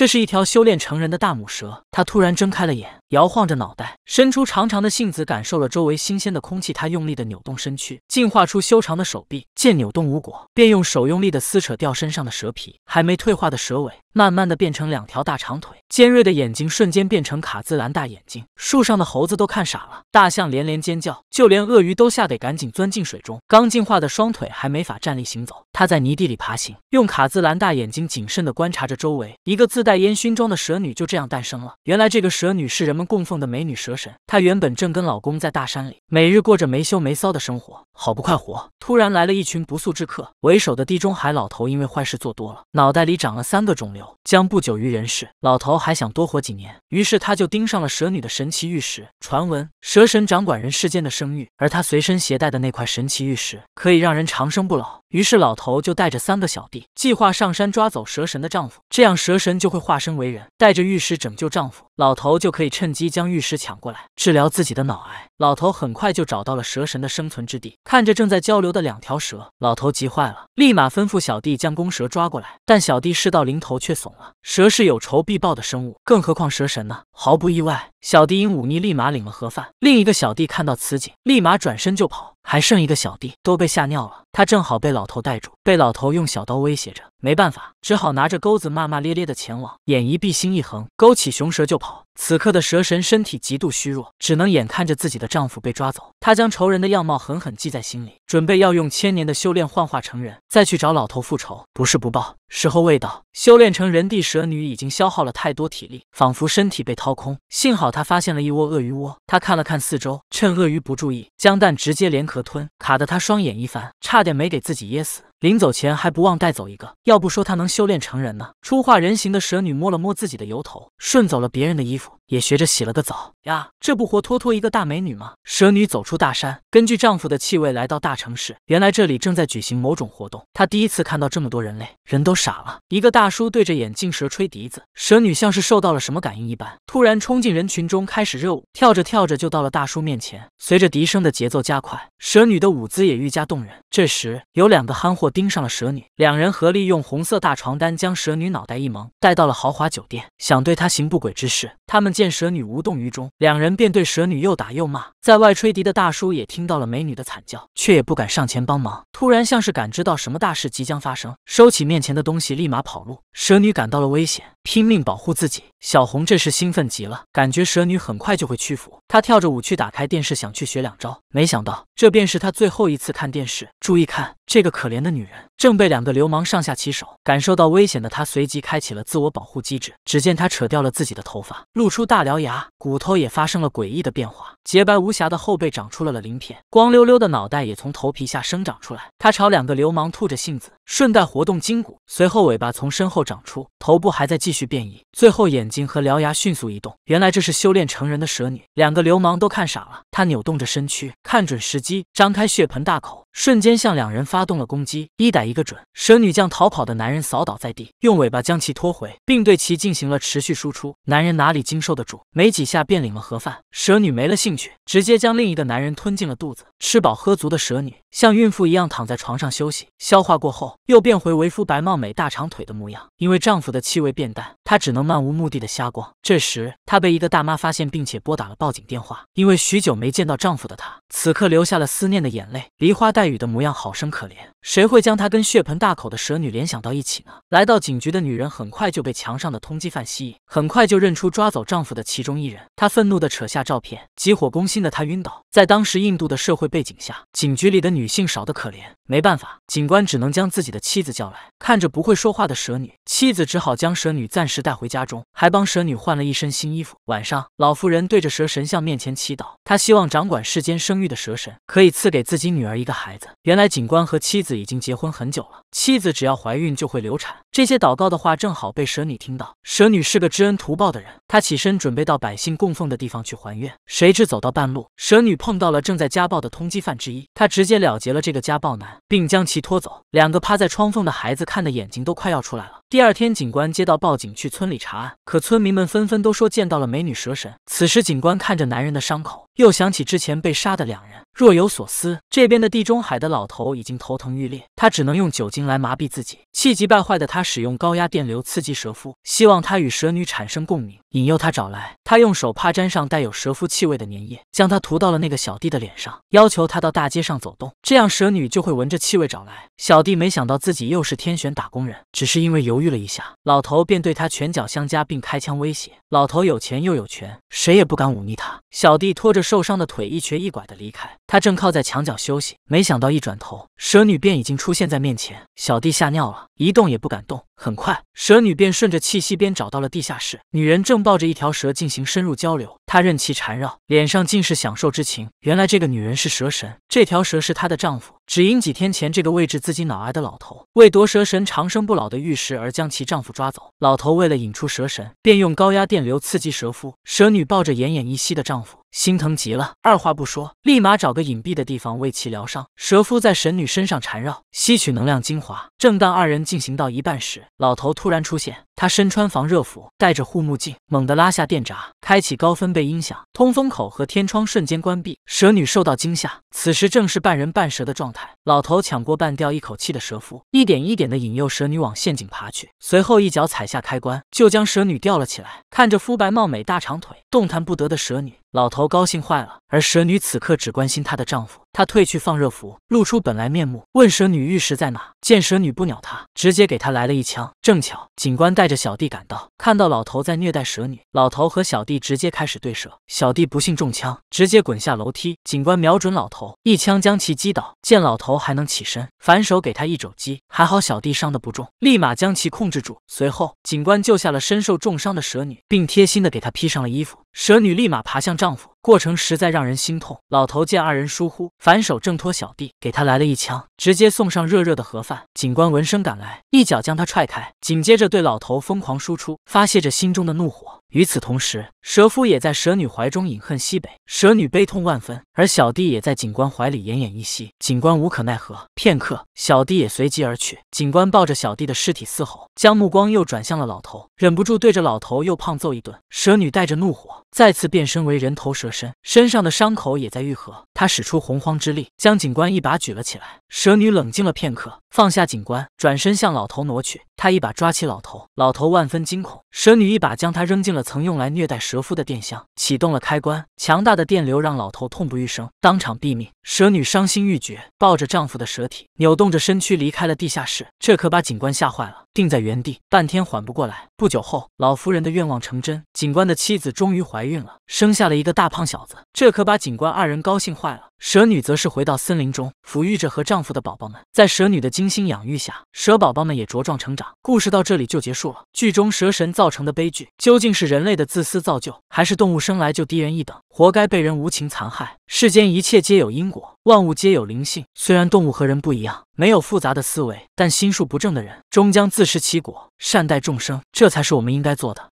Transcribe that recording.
这是一条修炼成人的大母蛇，他突然睁开了眼。摇晃着脑袋，伸出长长的杏子，感受了周围新鲜的空气。他用力的扭动身躯，进化出修长的手臂。见扭动无果，便用手用力的撕扯掉身上的蛇皮。还没退化的蛇尾，慢慢的变成两条大长腿。尖锐的眼睛瞬间变成卡姿兰大眼睛。树上的猴子都看傻了，大象连连尖叫，就连鳄鱼都吓得赶紧钻进水中。刚进化的双腿还没法站立行走，它在泥地里爬行，用卡姿兰大眼睛谨慎的观察着周围。一个自带烟熏妆的蛇女就这样诞生了。原来这个蛇女是人。供奉的美女蛇神，她原本正跟老公在大山里，每日过着没羞没臊的生活，好不快活。突然来了一群不速之客，为首的地中海老头，因为坏事做多了，脑袋里长了三个肿瘤，将不久于人世。老头还想多活几年，于是他就盯上了蛇女的神奇玉石。传闻蛇神掌管人世间的生育，而他随身携带的那块神奇玉石，可以让人长生不老。于是老头就带着三个小弟，计划上山抓走蛇神的丈夫，这样蛇神就会化身为人，带着玉石拯救丈夫，老头就可以趁机将玉石抢过来治疗自己的脑癌。老头很快就找到了蛇神的生存之地，看着正在交流的两条蛇，老头急坏了，立马吩咐小弟将公蛇抓过来。但小弟事到临头却怂了，蛇是有仇必报的生物，更何况蛇神呢？毫不意外，小弟因忤逆立马领了盒饭。另一个小弟看到此景，立马转身就跑，还剩一个小弟都被吓尿了，他正好被老老头带住，被老头用小刀威胁着。没办法，只好拿着钩子骂骂咧咧的前往。眼一闭，心一横，勾起雄蛇就跑。此刻的蛇神身体极度虚弱，只能眼看着自己的丈夫被抓走。她将仇人的样貌狠狠记在心里，准备要用千年的修炼幻化成人，再去找老头复仇。不是不报，时候未到。修炼成人地蛇女已经消耗了太多体力，仿佛身体被掏空。幸好她发现了一窝鳄鱼窝，她看了看四周，趁鳄鱼不注意，将蛋直接连壳吞，卡得她双眼一翻，差点没给自己噎死。临走前还不忘带走一个，要不说他能修炼成人呢？初化人形的蛇女摸了摸自己的油头，顺走了别人的衣服。也学着洗了个澡呀，这不活脱脱一个大美女吗？蛇女走出大山，根据丈夫的气味来到大城市。原来这里正在举行某种活动，她第一次看到这么多人类，人都傻了。一个大叔对着眼镜蛇吹笛子，蛇女像是受到了什么感应一般，突然冲进人群中开始热舞，跳着跳着就到了大叔面前。随着笛声的节奏加快，蛇女的舞姿也愈加动人。这时有两个憨货盯上了蛇女，两人合力用红色大床单将蛇女脑袋一蒙，带到了豪华酒店，想对她行不轨之事。他们。见蛇女无动于衷，两人便对蛇女又打又骂。在外吹笛的大叔也听到了美女的惨叫，却也不敢上前帮忙。突然，像是感知到什么大事即将发生，收起面前的东西，立马跑路。蛇女感到了危险，拼命保护自己。小红这时兴奋极了，感觉蛇女很快就会屈服。她跳着舞去打开电视，想去学两招，没想到这便是她最后一次看电视。注意看，这个可怜的女人。正被两个流氓上下其手，感受到危险的他随即开启了自我保护机制。只见他扯掉了自己的头发，露出大獠牙，骨头也发生了诡异的变化。洁白无瑕的后背长出了了鳞片，光溜溜的脑袋也从头皮下生长出来。他朝两个流氓吐着信子，顺带活动筋骨。随后尾巴从身后长出，头部还在继续变异。最后眼睛和獠牙迅速移动。原来这是修炼成人的蛇女。两个流氓都看傻了。他扭动着身躯，看准时机，张开血盆大口，瞬间向两人发动了攻击。一打一。一个准蛇女将逃跑的男人扫倒在地，用尾巴将其拖回，并对其进行了持续输出。男人哪里经受得住？没几下便领了盒饭。蛇女没了兴趣，直接将另一个男人吞进了肚子。吃饱喝足的蛇女像孕妇一样躺在床上休息。消化过后，又变回为夫白、貌美、大长腿的模样。因为丈夫的气味变淡，她只能漫无目的的瞎逛。这时，她被一个大妈发现，并且拨打了报警电话。因为许久没见到丈夫的她。此刻流下了思念的眼泪，梨花带雨的模样，好生可怜。谁会将她跟血盆大口的蛇女联想到一起呢？来到警局的女人很快就被墙上的通缉犯吸引，很快就认出抓走丈夫的其中一人。她愤怒地扯下照片，急火攻心的她晕倒。在当时印度的社会背景下，警局里的女性少得可怜，没办法，警官只能将自己的妻子叫来。看着不会说话的蛇女，妻子只好将蛇女暂时带回家中，还帮蛇女换了一身新衣服。晚上，老妇人对着蛇神像面前祈祷，她希望掌管世间生。玉的蛇神可以赐给自己女儿一个孩子。原来警官和妻子已经结婚很久了，妻子只要怀孕就会流产。这些祷告的话正好被蛇女听到。蛇女是个知恩图报的人，她起身准备到百姓供奉的地方去还愿。谁知走到半路，蛇女碰到了正在家暴的通缉犯之一，她直接了结了这个家暴男，并将其拖走。两个趴在窗缝的孩子看的眼睛都快要出来了。第二天，警官接到报警去村里查案，可村民们纷纷都说见到了美女蛇神。此时警官看着男人的伤口。又想起之前被杀的两人，若有所思。这边的地中海的老头已经头疼欲裂，他只能用酒精来麻痹自己。气急败坏的他，使用高压电流刺激蛇夫，希望他与蛇女产生共鸣。引诱他找来，他用手帕沾上带有蛇夫气味的粘液，将它涂到了那个小弟的脸上，要求他到大街上走动，这样蛇女就会闻着气味找来。小弟没想到自己又是天选打工人，只是因为犹豫了一下，老头便对他拳脚相加，并开枪威胁。老头有钱又有权，谁也不敢忤逆他。小弟拖着受伤的腿一瘸一拐地离开，他正靠在墙角休息，没想到一转头，蛇女便已经出现在面前。小弟吓尿了，一动也不敢动。很快，蛇女便顺着气息边找到了地下室。女人正抱着一条蛇进行深入交流，她任其缠绕，脸上尽是享受之情。原来这个女人是蛇神，这条蛇是她的丈夫。只因几天前这个位置自己脑癌的老头，为夺蛇神长生不老的玉石而将其丈夫抓走。老头为了引出蛇神，便用高压电流刺激蛇夫。蛇女抱着奄奄一息的丈夫。心疼极了，二话不说，立马找个隐蔽的地方为其疗伤。蛇夫在神女身上缠绕，吸取能量精华。正当二人进行到一半时，老头突然出现。他身穿防热服，戴着护目镜，猛地拉下电闸，开启高分贝音响，通风口和天窗瞬间关闭。蛇女受到惊吓，此时正是半人半蛇的状态。老头抢过半吊一口气的蛇夫，一点一点的引诱蛇女往陷阱爬去，随后一脚踩下开关，就将蛇女吊了起来。看着肤白貌美、大长腿动弹不得的蛇女。老头高兴坏了，而蛇女此刻只关心她的丈夫。他褪去放热服，露出本来面目，问蛇女玉石在哪。见蛇女不鸟他，直接给他来了一枪。正巧警官带着小弟赶到，看到老头在虐待蛇女，老头和小弟直接开始对射。小弟不幸中枪，直接滚下楼梯。警官瞄准老头，一枪将其击倒。见老头还能起身，反手给他一肘击，还好小弟伤的不重，立马将其控制住。随后警官救下了身受重伤的蛇女，并贴心的给她披上了衣服。蛇女立马爬向丈夫。过程实在让人心痛。老头见二人疏忽，反手挣脱小弟，给他来了一枪，直接送上热热的盒饭。警官闻声赶来，一脚将他踹开，紧接着对老头疯狂输出，发泄着心中的怒火。与此同时，蛇夫也在蛇女怀中饮恨西北。蛇女悲痛万分，而小弟也在警官怀里奄奄一息。警官无可奈何，片刻，小弟也随即而去。警官抱着小弟的尸体嘶吼，将目光又转向了老头，忍不住对着老头又胖揍一顿。蛇女带着怒火，再次变身为人头蛇。身身上的伤口也在愈合，他使出洪荒之力，将警官一把举了起来。蛇女冷静了片刻，放下警官，转身向老头挪去。他一把抓起老头，老头万分惊恐。蛇女一把将他扔进了曾用来虐待蛇夫的电箱，启动了开关，强大的电流让老头痛不欲生，当场毙命。蛇女伤心欲绝，抱着丈夫的蛇体，扭动着身躯离开了地下室。这可把警官吓坏了，定在原地半天缓不过来。不久后，老夫人的愿望成真，警官的妻子终于怀孕了，生下了一个大胖小子。这可把警官二人高兴坏了。蛇女则是回到森林中，抚育着和丈夫的宝宝们。在蛇女的精心养育下，蛇宝宝们也茁壮成长。故事到这里就结束了。剧中蛇神造成的悲剧，究竟是人类的自私造就，还是动物生来就低人一等，活该被人无情残害？世间一切皆有因果，万物皆有灵性。虽然动物和人不一样，没有复杂的思维，但心术不正的人终将自食其果。善待众生，这才是我们应该做的。